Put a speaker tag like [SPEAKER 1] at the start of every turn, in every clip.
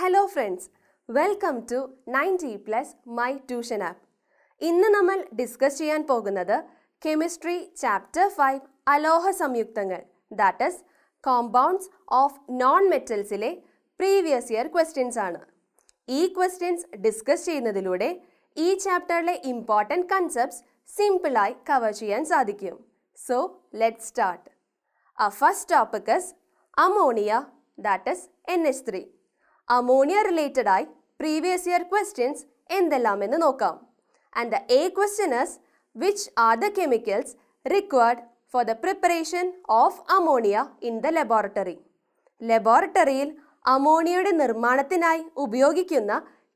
[SPEAKER 1] Hello friends welcome to ninety plus my tuition app ഇന്ന് നമ്മൾ discuss ചെയ്യാൻ പോകുന്നത് കെമിസ്ട്രി ചാപ്റ്റർ ഫൈവ് അലോഹ സംയുക്തങ്ങൾ that is compounds of non മെറ്റൽസിലെ പ്രീവിയസ് ഇയർ ക്വസ്റ്റ്യൻസ് ആണ് ഈ ക്വസ്റ്റ്യൻസ് ഡിസ്കസ് ചെയ്യുന്നതിലൂടെ ഈ ചാപ്റ്ററിലെ ഇമ്പോർട്ടൻറ്റ് കൺസെപ്റ്റ്സ് സിംപിളായി കവർ ചെയ്യാൻ സാധിക്കും so let start uh first topic is ammonia that is N H three ammonia related ആയി പ്രീവിയസ് ഇയർ ക്വസ്റ്റ്യൻസ് എന്തെല്ലാമെന്ന് നോക്കാം and the A question which are the chemicals required for the preparation of ammonia in the laboratory ലബോറട്ടറിയിൽ അമോണിയയുടെ നിർമ്മാണത്തിനായി ഉപയോഗിക്കുന്ന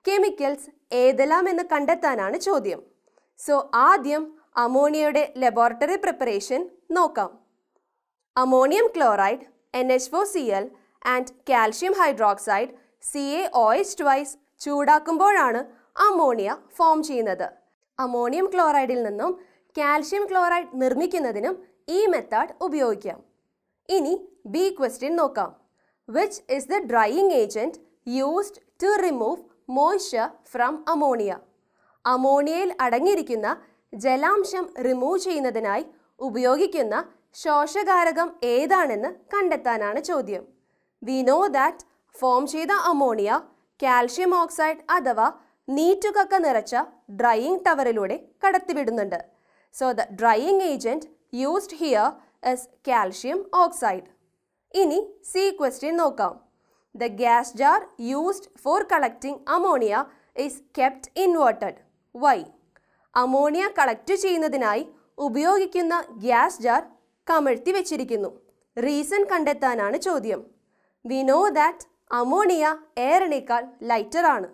[SPEAKER 1] chemicals ഏതെല്ലാം എന്ന് കണ്ടെത്താനാണ് ചോദ്യം സോ ആദ്യം അമോണിയയുടെ ലബോറട്ടറി പ്രിപ്പറേഷൻ നോക്കാം ammonium chloride N H four C L and calcium hydroxide C A O twice ചൂടാക്കുമ്പോഴാണ് അമോണിയ ഫോം ചെയ്യുന്നത് അമോണിയം ക്ലോറൈഡിൽ നിന്നും കാൽഷ്യം ക്ലോറൈഡ് നിർമ്മിക്കുന്നതിനും ഈ മെത്തേഡ് ഉപയോഗിക്കാം ഇനി ബി ക്വസ്റ്റ്യൻ നോക്കാം which is the drying agent used to remove moisture from ammonia അമോണിയയിൽ അടങ്ങിയിരിക്കുന്ന ജലാംശം റിമൂവ് ചെയ്യുന്നതിനായി ഉപയോഗിക്കുന്ന ശോഷകാരകം ഏതാണെന്ന് കണ്ടെത്താനാണ് ചോദ്യം വി നോ ദാറ്റ് ഫോം ചെയ്ത അമോണിയ കാൽഷ്യം ഓക്സൈഡ് അഥവാ നീറ്റുകക്ക നിറച്ച ഡ്രൈയിങ് ടവറിലൂടെ കടത്തിവിടുന്നുണ്ട് so the drying agent used here is calcium oxide ഇനി സി ക്വസ്റ്റ്യൻ നോക്കാം the gas jar used for collecting ammonia is kept inverted why ammonia collect ചെയ്യുന്നതിനായി ഉപയോഗിക്കുന്ന gas jar കമഴ്ത്തി വെച്ചിരിക്കുന്നു റീസൺ കണ്ടെത്താനാണ് ചോദ്യം വി നോ ദാറ്റ് അമോണിയ എയറിനേക്കാൾ ആണ്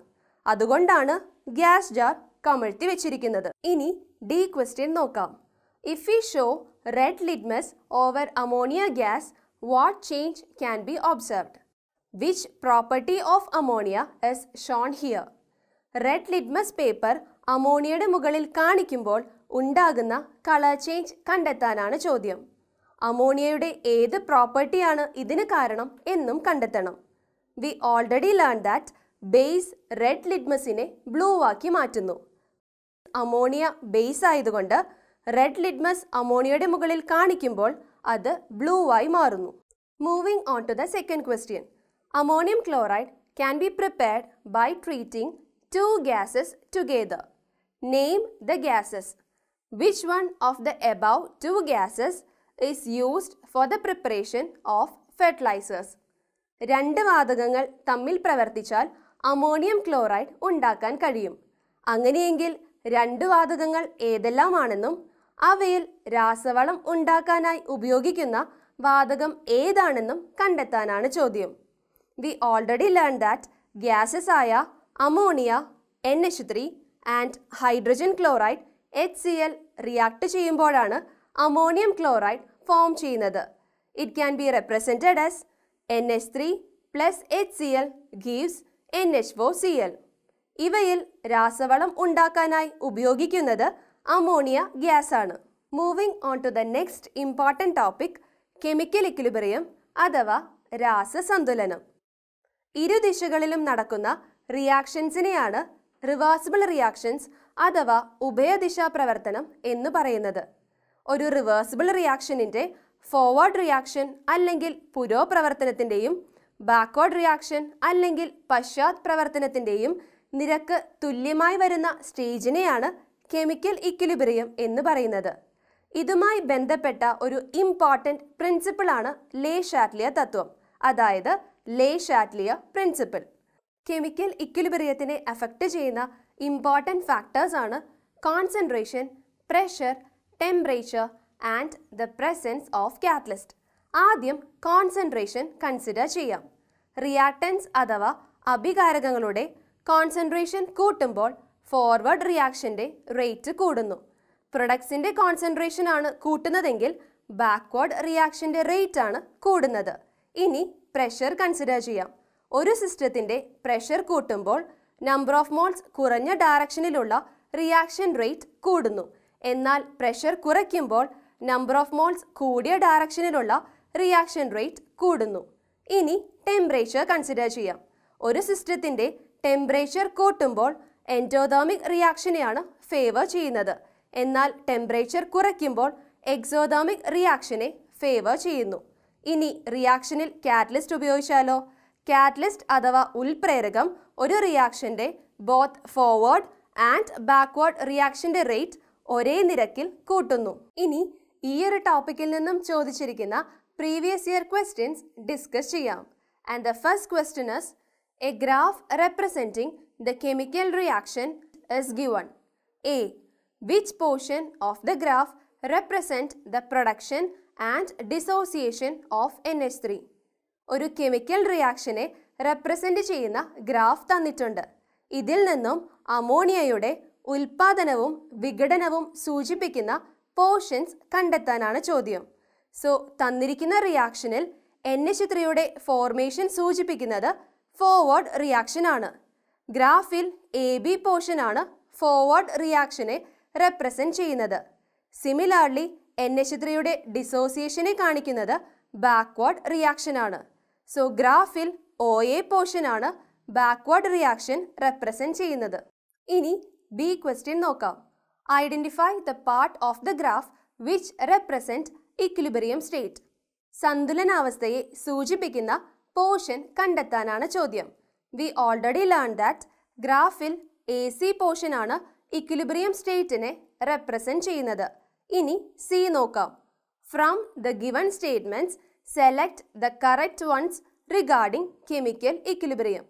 [SPEAKER 1] അതുകൊണ്ടാണ് ഗ്യാസ് ജാർ കമഴ്ത്തി വെച്ചിരിക്കുന്നത് ഇനി ഡി ക്വസ്റ്റ്യൻ നോക്കാം if we show red litmus over ammonia gas what change can be observed which property of ammonia is shown here red litmus paper അമോണിയയുടെ മുകളിൽ കാണിക്കുമ്പോൾ ഉണ്ടാകുന്ന കളർ ചേഞ്ച് കണ്ടെത്താനാണ് ചോദ്യം അമോണിയയുടെ ഏത് പ്രോപ്പർട്ടിയാണ് ഇതിന് കാരണം എന്നും കണ്ടെത്തണം We already learned that base red litmus in a blue vaki matinu. Ammonia base aidu red litmus ammonia de mugalil kaanikimbol adu blue vai marunu. Moving on to the second question. Ammonium chloride can be prepared by treating two gases together. Name the gases. Which one of the above two gases is used for the preparation of fertilizers? രണ്ട് വാതകങ്ങൾ തമ്മിൽ പ്രവർത്തിച്ചാൽ ammonium chloride ഉണ്ടാക്കാൻ കഴിയും അങ്ങനെയെങ്കിൽ രണ്ട് വാതകങ്ങൾ ഏതെല്ലാമാണെന്നും അവയിൽ രാസവളം ഉണ്ടാക്കാനായി ഉപയോഗിക്കുന്ന വാതകം ഏതാണെന്നും കണ്ടെത്താനാണ് ചോദ്യം we already learn that gases ആയ ammonia N H three and hydrogen chloride H C L react ചെയ്യുമ്പോഴാണ് അമോണിയം ക്ലോറൈഡ് ഫോം ചെയ്യുന്നത് it can be represented as NH3 plus H C L gives N H four C L ഇവയിൽ രാസവളം ഉണ്ടാക്കാനായി ഉപയോഗിക്കുന്നത് ammonia ഗ്യാസാണ് moving on to the next important topic chemical equilibrium അഥവാ രാസസന്തുലനം ഇരുദിശകളിലും നടക്കുന്ന റിയാക്ഷൻസിനെയാണ് റിവേഴ്സിബിൾ റിയാക്ഷൻസ് അഥവാ ഉഭയദിശാ പ്രവർത്തനം എന്ന് പറയുന്നത് ഒരു റിവേഴ്സിബിൾ റിയാക്ഷനിൻ്റെ ഫോർവേഡ് റിയാക്ഷൻ അല്ലെങ്കിൽ പുരോപ്രവർത്തനത്തിൻ്റെയും ബാക്ക്വേഡ് റിയാക്ഷൻ അല്ലെങ്കിൽ പശ്ചാത് പ്രവർത്തനത്തിൻ്റെയും നിരക്ക് തുല്യമായി വരുന്ന സ്റ്റേജിനെയാണ് കെമിക്കൽ ഇക്വിലിബ്രിയം എന്ന് പറയുന്നത് ഇതുമായി ബന്ധപ്പെട്ട ഒരു ഇമ്പോർട്ടൻ്റ് പ്രിൻസിപ്പിളാണ് ലേ ഷാറ്റ്ലിയ തത്വം അതായത് ലേ ഷാറ്റ്ലിയ പ്രിൻസിപ്പിൾ കെമിക്കൽ ഇക്വിലിബ്രിയത്തിനെ അഫക്റ്റ് ചെയ്യുന്ന ഇമ്പോർട്ടൻ്റ് ഫാക്ടേഴ്സാണ് concentration pressure temperature and the presence of catalyst ആദ്യം കോൺസെൻട്രേഷൻ കൺസിഡർ ചെയ്യാം റിയാക്ടൻസ് അഥവാ അഭികാരകങ്ങളുടെ കോൺസെൻട്രേഷൻ കൂട്ടുമ്പോൾ ഫോർവേഡ് റിയാക്ഷൻ്റെ റേറ്റ് കൂടുന്നു പ്രൊഡക്ട്സിൻ്റെ കോൺസെൻട്രേഷൻ ആണ് കൂട്ടുന്നതെങ്കിൽ ബാക്ക്വേഡ് റിയാക്ഷൻ്റെ റേറ്റ് ആണ് കൂടുന്നത് ഇനി പ്രഷർ കൺസിഡർ ചെയ്യാം ഒരു സിസ്റ്റത്തിൻ്റെ പ്രഷർ കൂട്ടുമ്പോൾ നമ്പർ ഓഫ് മോൾസ് കുറഞ്ഞ ഡയറക്ഷനിലുള്ള റിയാക്ഷൻ റേറ്റ് കൂടുന്നു എന്നാൽ പ്രഷർ കുറയ്ക്കുമ്പോൾ നമ്പർ ഓഫ് മോൾസ് കൂടിയ ഡയറക്ഷനിലുള്ള റിയാക്ഷൻ റേറ്റ് കൂടുന്നു ഇനി ടെമ്പറേച്ചർ കൺസിഡർ ചെയ്യാം ഒരു സിസ്റ്റത്തിൻ്റെ ടെമ്പറേച്ചർ കൂട്ടുമ്പോൾ എൻറ്റോതോമിക് റിയാക്ഷനെയാണ് ഫേവർ ചെയ്യുന്നത് എന്നാൽ ടെമ്പറേച്ചർ കുറയ്ക്കുമ്പോൾ എക്സോതോമിക് റിയാക്ഷനെ ഫേവർ ചെയ്യുന്നു ഇനി റിയാക്ഷനിൽ കാറ്റലിസ്റ്റ് ഉപയോഗിച്ചാലോ കാറ്റലിസ്റ്റ് അഥവാ ഉൽപ്രേരകം ഒരു റിയാക്ഷൻ്റെ ബോത്ത് ഫോർവേഡ് ആൻഡ് ബാക്ക്വേർഡ് റിയാക്ഷൻ്റെ റേറ്റ് ഒരേ നിരക്കിൽ കൂട്ടുന്നു ഇനി ഈ ഒരു ടോപ്പിക്കിൽ നിന്നും ചോദിച്ചിരിക്കുന്ന പ്രീവിയസ് ഇയർ ക്വസ്റ്റ്യൻസ് ഡിസ്കസ് ചെയ്യാം and the first question A graph representing the chemical reaction is given A which portion of the graph represent the production and dissociation of N H three ഒരു chemical റിയാക്ഷനെ represent ചെയ്യുന്ന graph തന്നിട്ടുണ്ട് ഇതിൽ നിന്നും അമോണിയയുടെ ഉൽപാദനവും വിഘടനവും സൂചിപ്പിക്കുന്ന portions കണ്ടെത്താനാണ് ചോദ്യം സോ തന്നിരിക്കുന്ന റിയാക്ഷനിൽ എൻ എച്ച് ത്രീയുടെ ഫോർമേഷൻ സൂചിപ്പിക്കുന്നത് ഫോർവേഡ് റിയാക്ഷൻ ആണ് ഗ്രാഫിൽ എ ബി പോർഷനാണ് ഫോർവേഡ് റിയാക്ഷനെ റെപ്രസെൻറ്റ് ചെയ്യുന്നത് സിമിലർലി എൻ എച്ച് ത്രീയുടെ ഡിസോസിയേഷനെ കാണിക്കുന്നത് ബാക്ക്വേഡ് റിയാക്ഷൻ ആണ് സോ ഗ്രാഫിൽ ഒ എ പോർഷനാണ് ബാക്ക്വേഡ് റിയാക്ഷൻ റെപ്രസെൻറ്റ് ചെയ്യുന്നത് ഇനി ബി ക്വസ്റ്റ്യൻ നോക്കാം identify the part of the graph which represent equilibrium state സന്തുലനാവസ്ഥയെ സൂചിപ്പിക്കുന്ന പോർഷൻ കണ്ടെത്താനാണ് ചോദ്യം വി ഓൾറെഡി ലേൺ ദാറ്റ് ഗ്രാഫിൽ എ സി പോർഷനാണ് ഇക്വിലിബ്രിയം സ്റ്റേറ്റിനെ റെപ്രസെൻറ്റ് ചെയ്യുന്നത് ഇനി സി നോക്കാം from the given statements select the correct ones regarding chemical equilibrium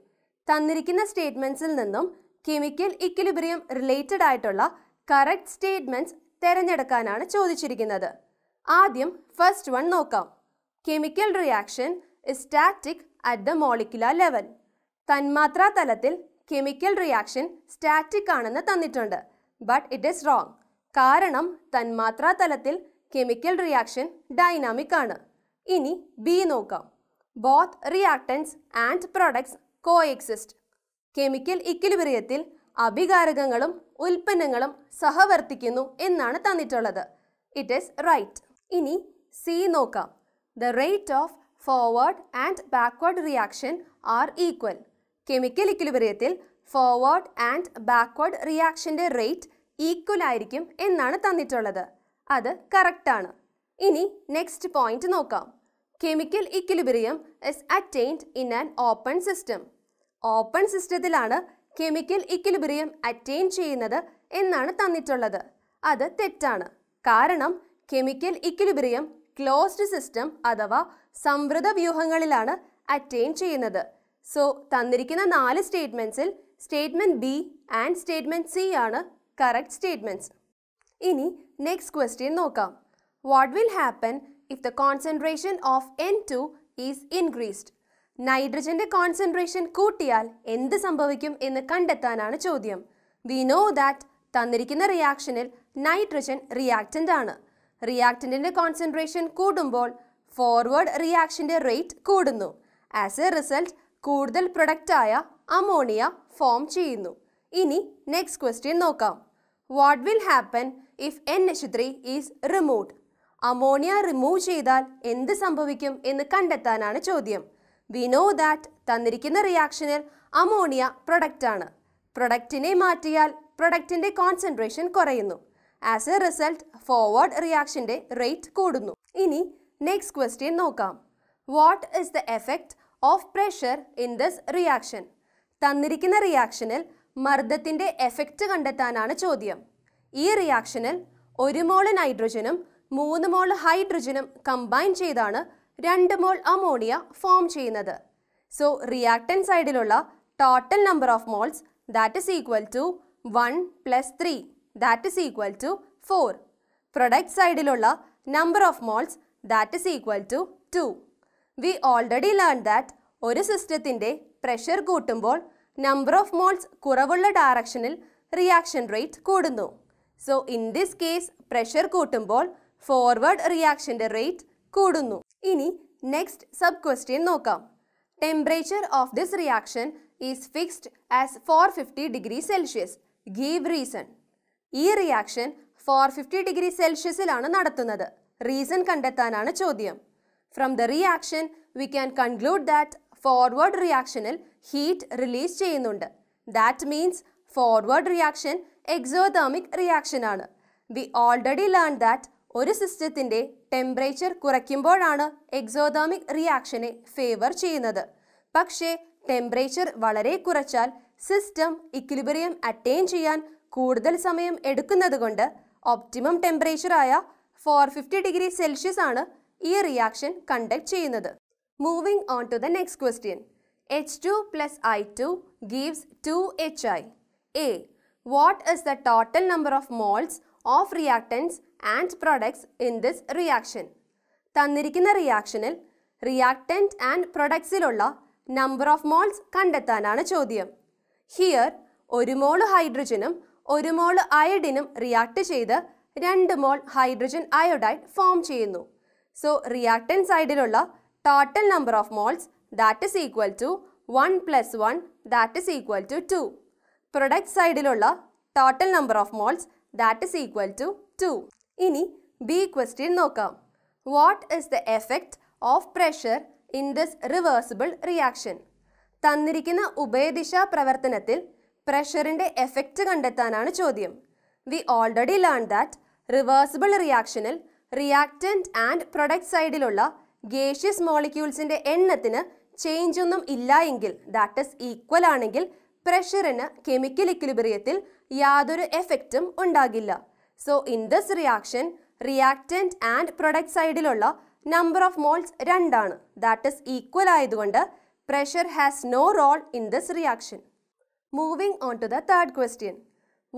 [SPEAKER 1] തന്നിരിക്കുന്ന സ്റ്റേറ്റ്മെൻസിൽ നിന്നും കെമിക്കൽ ഇക്വിലിബ്രിയം റിലേറ്റഡ് ആയിട്ടുള്ള കറക്റ്റ് സ്റ്റേറ്റ്മെൻറ്റ്സ് തിരഞ്ഞെടുക്കാനാണ് ചോദിച്ചിരിക്കുന്നത് ആദ്യം ഫസ്റ്റ് വൺ നോക്കാം chemical reaction static at the molecular level തന്മാത്രാ തലത്തിൽ കെമിക്കൽ റിയാക്ഷൻ സ്റ്റാറ്റിക് ആണെന്ന് തന്നിട്ടുണ്ട് ബട്ട് ഇറ്റ് ഈസ് റോങ് കാരണം തന്മാത്രാ തലത്തിൽ കെമിക്കൽ റിയാക്ഷൻ ഡൈനാമിക് ആണ് ഇനി ബി നോക്കാം both reactants and products coexist chemical ഇക്വിലിബ്രിയത്തിൽ അഭികാരകങ്ങളും ഉൽപ്പന്നങ്ങളും സഹവർത്തിക്കുന്നു എന്നാണ് തന്നിട്ടുള്ളത് ഇറ്റ് ഈസ് റൈറ്റ് ഇനി സി നോക്കാം the rate of forward and backward reaction are equal chemical ഇക്വിലിബ്രിയത്തിൽ ഫോർവേഡ് ആൻഡ് ബാക്ക്വേർഡ് റിയാക്ഷൻ്റെ റേറ്റ് ഈക്വൽ ആയിരിക്കും എന്നാണ് തന്നിട്ടുള്ളത് അത് കറക്റ്റാണ് ഇനി നെക്സ്റ്റ് പോയിന്റ് നോക്കാം chemical equilibrium is attained in an open system open സിസ്റ്റത്തിലാണ് കെമിക്കൽ ഇക്വിലിബ്രിയം അറ്റൈൻ ചെയ്യുന്നത് എന്നാണ് തന്നിട്ടുള്ളത് അത് തെറ്റാണ് കാരണം കെമിക്കൽ ഇക്വിലിബ്രിയം ക്ലോസ്ഡ് സിസ്റ്റം അഥവാ സംവൃത വ്യൂഹങ്ങളിലാണ് അറ്റൈൻ ചെയ്യുന്നത് സോ തന്നിരിക്കുന്ന നാല് സ്റ്റേറ്റ്മെൻസിൽ statement B and statement C ആണ് കറക്റ്റ് സ്റ്റേറ്റ്മെൻറ്റ്സ് ഇനി നെക്സ്റ്റ് ക്വസ്റ്റ്യൻ നോക്കാം what will happen if the concentration of N two is increased നൈട്രജന്റെ കോൺസെൻട്രേഷൻ കൂട്ടിയാൽ എന്ത് സംഭവിക്കും എന്ന് കണ്ടെത്താനാണ് ചോദ്യം വി നോ ദാറ്റ് തന്നിരിക്കുന്ന റിയാക്ഷനിൽ നൈട്രജൻ റിയാക്റ്റന്റ് ആണ് റിയാക്റ്റന്റിന്റെ കോൺസെൻട്രേഷൻ കൂടുമ്പോൾ ഫോർവേഡ് റിയാക്ഷന്റെ റേറ്റ് കൂടുന്നു ആസ് എ റിസൾട്ട് കൂടുതൽ പ്രൊഡക്റ്റായ അമോണിയ ഫോം ചെയ്യുന്നു ഇനി നെക്സ്റ്റ് ക്വസ്റ്റ്യൻ നോക്കാം what will happen if N H three is remove ammonia remove ചെയ്താൽ എന്ത് സംഭവിക്കും എന്ന് കണ്ടെത്താനാണ് ചോദ്യം വി നോ ദാറ്റ് തന്നിരിക്കുന്ന റിയാക്ഷനിൽ അമോണിയ പ്രൊഡക്റ്റാണ് പ്രൊഡക്റ്റിനെ മാറ്റിയാൽ പ്രൊഡക്റ്റിൻ്റെ കോൺസെൻട്രേഷൻ കുറയുന്നു ആസ് എ റിസൾട്ട് ഫോർവേഡ് റിയാക്ഷൻ്റെ റേറ്റ് കൂടുന്നു ഇനി നെക്സ്റ്റ് ക്വസ്റ്റ്യൻ നോക്കാം what is the effect of pressure in this reaction തന്നിരിക്കുന്ന റിയാക്ഷനിൽ മർദ്ദത്തിൻ്റെ എഫക്റ്റ് കണ്ടെത്താനാണ് ചോദ്യം ഈ റിയാക്ഷനിൽ ഒരു മോള് നൈട്രജനും മൂന്ന് മോള് ഹൈഡ്രജനും കമ്പൈൻ ചെയ്താണ് രണ്ട് മോൾ അമോണിയ ഫോം ചെയ്യുന്നത് സോ റിയാക്ടൻ സൈഡിലുള്ള total number of moles that is equal to one plus three that is equal to four product സൈഡിലുള്ള number of moles that is equal to two we already learn that ഒരു സിസ്റ്റത്തിൻ്റെ pressure കൂട്ടുമ്പോൾ number of moles കുറവുള്ള ഡയറക്ഷനിൽ reaction rate കൂടുന്നു so in this case pressure കൂട്ടുമ്പോൾ forward റിയാക്ഷൻ്റെ rate കൂടുന്നു ഇനി നെക്സ്റ്റ് സബ് ക്വസ്റ്റ്യൻ നോക്കാം temperature of this reaction is fixed as four fifty degree Celsius give reason ഈ റിയാക്ഷൻ ഫോർ ഫിഫ്റ്റി ഡിഗ്രി സെൽഷ്യസിലാണ് നടത്തുന്നത് റീസൺ കണ്ടെത്താനാണ് ചോദ്യം from the reaction we can conclude that forward റിയാക്ഷനിൽ ഹീറ്റ് റിലീസ് ചെയ്യുന്നുണ്ട് that means forward reaction exothermic റിയാക്ഷനാണ് we already learn that ഒരു സിസ്റ്റത്തിന്റെ ടെമ്പറേച്ചർ കുറയ്ക്കുമ്പോഴാണ് എക്സോതോമിക് റിയാക്ഷനെ ഫേവർ ചെയ്യുന്നത് പക്ഷേ ടെമ്പറേച്ചർ വളരെ കുറച്ചാൽ സിസ്റ്റം ഇക്വിലിബറിയം അറ്റൈൻ ചെയ്യാൻ കൂടുതൽ സമയം എടുക്കുന്നതുകൊണ്ട് ഒപ്റ്റിമം ടെമ്പറേച്ചറായ ഫോർ ഫിഫ്റ്റി ഡിഗ്രി സെൽഷ്യസ് ആണ് ഈ റിയാക്ഷൻ കണ്ടക്ട് ചെയ്യുന്നത് moving on to the next question H two plus I two gives two H I A what is the total number of moles of reactants and products in this reaction തന്നിരിക്കുന്ന റിയാക്ഷനിൽ reactant and പ്രൊഡക്ട്സിലുള്ള number of moles കണ്ടെത്താനാണ് ചോദ്യം here ഒരു മോൾ ഹൈഡ്രജനും ഒരു മോൾ അയഡിനും react ചെയ്ത് രണ്ട് മോൾ ഹൈഡ്രജൻ അയോഡൈഡ് ഫോം ചെയ്യുന്നു സോ റിയാക്ടൻ സൈഡിലുള്ള total number of moles that is equal to one plus one that is equal to two product സൈഡിലുള്ള total number of moles that is equal to two ഇനി B question നോക്കാം what is the effect of pressure in this reversible reaction തന്നിരിക്കുന്ന ഉഭയദിശാ പ്രവർത്തനത്തിൽ പ്രഷറിൻ്റെ effect കണ്ടെത്താനാണ് ചോദ്യം we already learn that reversible റിയാക്ഷനിൽ റിയാക്റ്റൻറ്റ് ആൻഡ് പ്രൊഡക്റ്റ് സൈഡിലുള്ള ഗേഷ്യസ് മോളിക്യൂൾസിൻ്റെ എണ്ണത്തിന് ചേഞ്ച് ഒന്നും ഇല്ല എങ്കിൽ ദാറ്റ് ഇസ് ഈക്വൽ ആണെങ്കിൽ പ്രഷറിന് കെമിക്കൽ ഇക്വിലിബ്രിയത്തിൽ യാതൊരു എഫക്റ്റും ഉണ്ടാകില്ല So in this reaction, reactant and product സൈഡിലുള്ള number of moles randana. that is equal equal ആയതുകൊണ്ട് pressure has no role in this reaction. Moving on to the third question.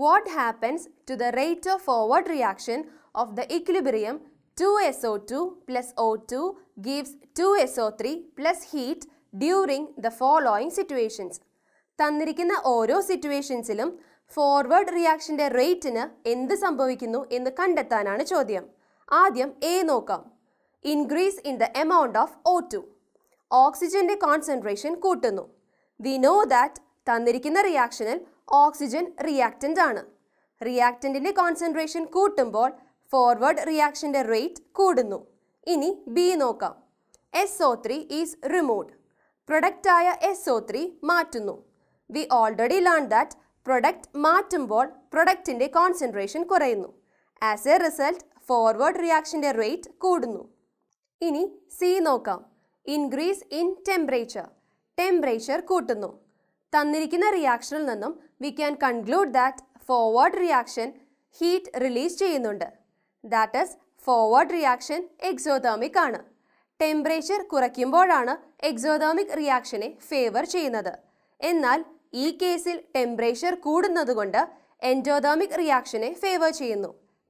[SPEAKER 1] What happens to the rate of forward reaction of the equilibrium 2SO2 plus O2 gives 2SO3 plus heat during the following situations? തന്നിരിക്കുന്ന situation സിറ്റുവേഷൻസിലും forward റിയാക്ഷന്റെ റേറ്റിന് എന്ത് സംഭവിക്കുന്നു എന്ന് കണ്ടെത്താനാണ് ചോദ്യം ആദ്യം എ നോക്കാം increase in the amount of O two ഓക്സിജന്റെ കോൺസെൻട്രേഷൻ കൂട്ടുന്നു വി നോ ദാറ്റ് തന്നിരിക്കുന്ന റിയാക്ഷനിൽ ഓക്സിജൻ റിയാക്റ്റൻ്റ് ആണ് റിയാക്റ്റൻറ്റിൻ്റെ കോൺസെൻട്രേഷൻ കൂട്ടുമ്പോൾ ഫോർവേഡ് റിയാക്ഷൻ്റെ റേറ്റ് കൂടുന്നു ഇനി ബി നോക്കാം S O three is removed പ്രൊഡക്റ്റായ എസ് ഒ ത്രീ മാറ്റുന്നു we already learn that product മാറ്റുമ്പോൾ പ്രൊഡക്റ്റിൻ്റെ കോൺസെൻട്രേഷൻ കുറയുന്നു ആസ് എ റിസൾട്ട് ഫോർവേഡ് റിയാക്ഷൻ്റെ റേറ്റ് കൂടുന്നു ഇനി സി നോക്കാം ഇൻക്രീസ് ഇൻ ടെമ്പറേച്ചർ ടെമ്പറേച്ചർ കൂട്ടുന്നു തന്നിരിക്കുന്ന റിയാക്ഷനിൽ നിന്നും we can conclude that forward reaction heat release ചെയ്യുന്നുണ്ട് that is forward reaction exothermic ആണ് ടെമ്പറേച്ചർ കുറയ്ക്കുമ്പോഴാണ് എക്സോതോമിക് റിയാക്ഷനെ ഫേവർ ചെയ്യുന്നത് എന്നാൽ ഈ കേസിൽ ടെമ്പറേച്ചർ കൂടുന്നതുകൊണ്ട് എൻഡോതോമിക് റിയാക്ഷനെ ഫേവർ ചെയ്യുന്നു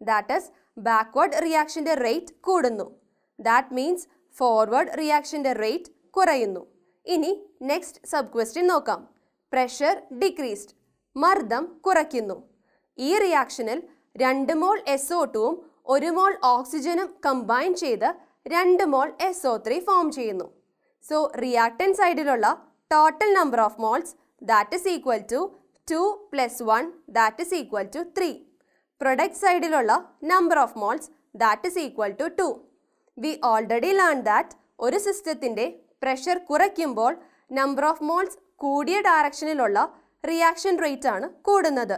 [SPEAKER 1] ദാറ്റ് ഇസ് ബാക്ക്വേർഡ് റിയാക്ഷൻ്റെ റേറ്റ് കൂടുന്നു ദാറ്റ് മീൻസ് ഫോർവേഡ് റിയാക്ഷൻ്റെ റേറ്റ് കുറയുന്നു ഇനി നെക്സ്റ്റ് സബ് ക്വസ്റ്റ്യൻ നോക്കാം പ്രഷർ ഡിക്രീസ്ഡ് മർദ്ദം കുറയ്ക്കുന്നു ഈ റിയാക്ഷനിൽ രണ്ട് മോൾ എസ് ഒ ടുവും ഒരു മോൾ ഓക്സിജനും കമ്പൈൻ ചെയ്ത് രണ്ട് mole S O three form ചെയ്യുന്നു സോ റിയാക്ടൻ സൈഡിലുള്ള total number of moles that is equal to two plus one that is equal to three product സൈഡിലുള്ള number of moles that is equal to two we already learn that ഒരു സിസ്റ്റത്തിൻ്റെ pressure കുറയ്ക്കുമ്പോൾ number of moles കൂടിയ ഡയറക്ഷനിലുള്ള reaction rate ആണ് കൂടുന്നത്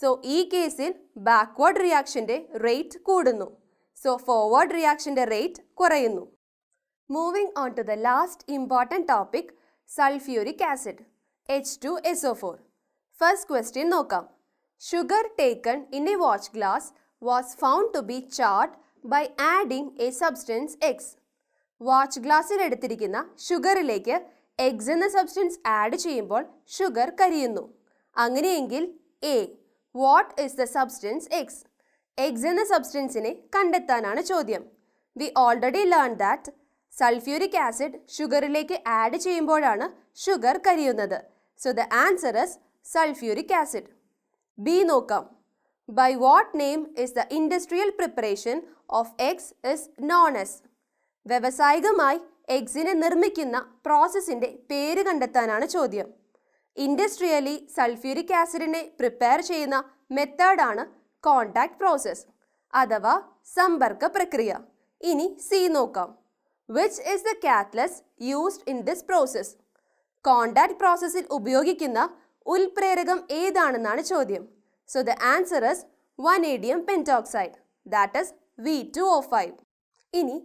[SPEAKER 1] so ഈ കേസിൽ backward റിയാക്ഷൻ്റെ റേറ്റ് കൂടുന്നു സോ ഫോർവേഡ് റിയാക്ഷൻ്റെ റേറ്റ് കുറയുന്നു moving on to the last important topic sulphuric acid H two S O four first question നോക്കാം sugar taken in a watch glass was found to be charred by adding a substance X watch ഗ്ലാസ്സിൽ എടുത്തിരിക്കുന്ന ഷുഗറിലേക്ക് X എന്ന substance add ചെയ്യുമ്പോൾ sugar കരിയുന്നു അങ്ങനെയെങ്കിൽ A what is the substance X X എന്ന സബ്സ്റ്റൻസിനെ കണ്ടെത്താനാണ് ചോദ്യം we already learn that sulphuric acid ഷുഗറിലേക്ക് ആഡ് ചെയ്യുമ്പോഴാണ് ഷുഗർ കരിയുന്നത് So the answer is sulfuric acid. B നോക്കാം By what name is the industrial preparation of eggs is known as? വ്യവസായികമായി എഗ്സിനെ നിർമ്മിക്കുന്ന പ്രോസസ്സിൻ്റെ പേര് കണ്ടെത്താനാണ് ചോദ്യം ഇൻഡസ്ട്രിയലി സൾഫ്യൂരിക് ആസിഡിനെ പ്രിപ്പയർ ചെയ്യുന്ന മെത്തേഡാണ് കോണ്ടാക്ട് പ്രോസസ്സ് അഥവാ സമ്പർക്ക പ്രക്രിയ ഇനി സി നോക്കാം which is the catalyst used in this process contact പ്രോസസ്സിൽ ഉപയോഗിക്കുന്ന ഉൽപ്രേരകം ഏതാണെന്നാണ് ചോദ്യം so the answer is vanadium pentoxide that is V two O five ഇനി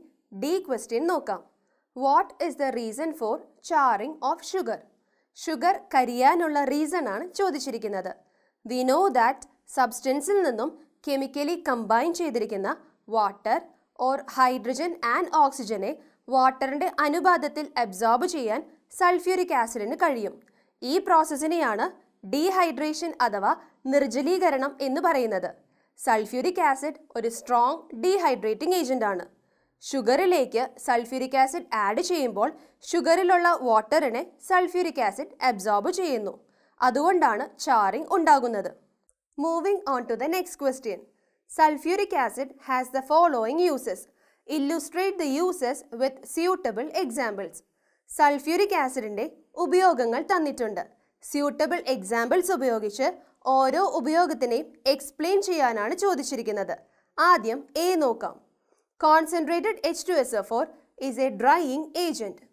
[SPEAKER 1] ഡി ക്വസ്റ്റ്യൻ നോക്കാം what is the reason for charring of sugar sugar കരിയാനുള്ള reason ആണ് ചോദിച്ചിരിക്കുന്നത് വി നോ ദാറ്റ് സബ്സ്റ്റൻസിൽ നിന്നും കെമിക്കലി കമ്പൈൻ ചെയ്തിരിക്കുന്ന വാട്ടർ ഓർ ഹൈഡ്രജൻ ആൻഡ് ഓക്സിജനെ വാട്ടറിൻ്റെ അനുപാതത്തിൽ അബ്സോർബ് ചെയ്യാൻ സൾഫ്യൂരിക് ആസിഡിന് കഴിയും ഈ പ്രോസസ്സിനെയാണ് ഡീഹൈഡ്രേഷൻ അഥവാ നിർജ്ജലീകരണം എന്ന് പറയുന്നത് സൾഫ്യൂരിക് ആസിഡ് ഒരു സ്ട്രോങ് ഡീഹൈഡ്രേറ്റിംഗ് ഏജൻ്റാണ് ഷുഗറിലേക്ക് സൾഫ്യൂരിക് ആസിഡ് ആഡ് ചെയ്യുമ്പോൾ ഷുഗറിലുള്ള വാട്ടറിനെ സൾഫ്യൂരിക് ആസിഡ് അബ്സോർബ് ചെയ്യുന്നു അതുകൊണ്ടാണ് ചാറിംഗ് ഉണ്ടാകുന്നത് moving on to the next question sulphuric acid has the following uses illustrate the uses with suitable examples sulphuric ആസിഡിൻ്റെ ഉപയോഗങ്ങൾ തന്നിട്ടുണ്ട് സ്യൂട്ടബിൾ എക്സാമ്പിൾസ് ഉപയോഗിച്ച് ഓരോ ഉപയോഗത്തിനെയും എക്സ്പ്ലെയിൻ ചെയ്യാനാണ് ചോദിച്ചിരിക്കുന്നത് ആദ്യം എ നോക്കാം concentrated H two S or is a drying agent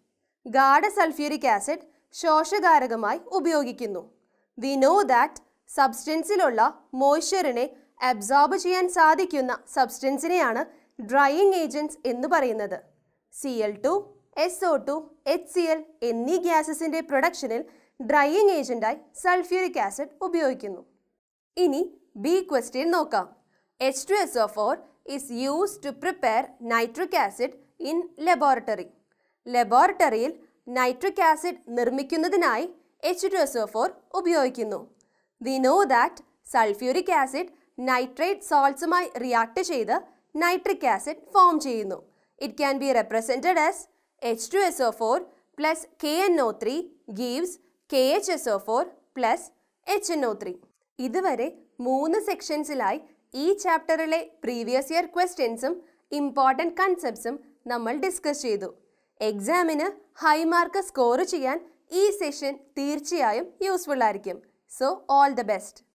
[SPEAKER 1] ഗാഢ സൾഫ്യൂരിക് ആസിഡ് ശോഷകാരകമായി ഉപയോഗിക്കുന്നു വി നോ ദാറ്റ് സബ്സ്റ്റൻസിലുള്ള മോയ്സ്ചറിനെ അബ്സോർബ് ചെയ്യാൻ സാധിക്കുന്ന സബ്സ്റ്റൻസിനെയാണ് ഡ്രൈയിങ് ഏജൻറ്റ്സ് എന്ന് പറയുന്നത് C L two S O two H C L എന്നീ ഗ്യാസസിൻ്റെ പ്രൊഡക്ഷനിൽ ഡ്രൈയിങ് ഏജൻറ്റായി സൾഫ്യൂരിക് ആസിഡ് ഉപയോഗിക്കുന്നു ഇനി ബി ക്വസ്റ്റ്യൻ നോക്കാം H two S O four is use to prepare nitric acid in laboratory ലബോറട്ടറിയിൽ നൈട്രിക് ആസിഡ് നിർമ്മിക്കുന്നതിനായി H two S O four ഉപയോഗിക്കുന്നു we know that sulphuric acid nitrate സോൾട്സുമായി react ചെയ്ത് nitric acid form ചെയ്യുന്നു it can be represented as H2SO4 plus KNO3 gives KHSO4 plus HNO3. ഇതുവരെ മൂന്ന് സെക്ഷൻസിലായി ഈ ചാപ്റ്ററിലെ പ്രീവിയസ് ഇയർ ക്വസ്റ്റ്യൻസും ഇമ്പോർട്ടൻറ്റ് കൺസെപ്റ്റ്സും നമ്മൾ ഡിസ്കസ് ചെയ്തു എക്സാമിന് ഹൈ മാർക്ക് സ്കോർ ചെയ്യാൻ ഈ സെഷൻ തീർച്ചയായും യൂസ്ഫുൾ ആയിരിക്കും സോ ഓൾ ദ ബെസ്റ്റ്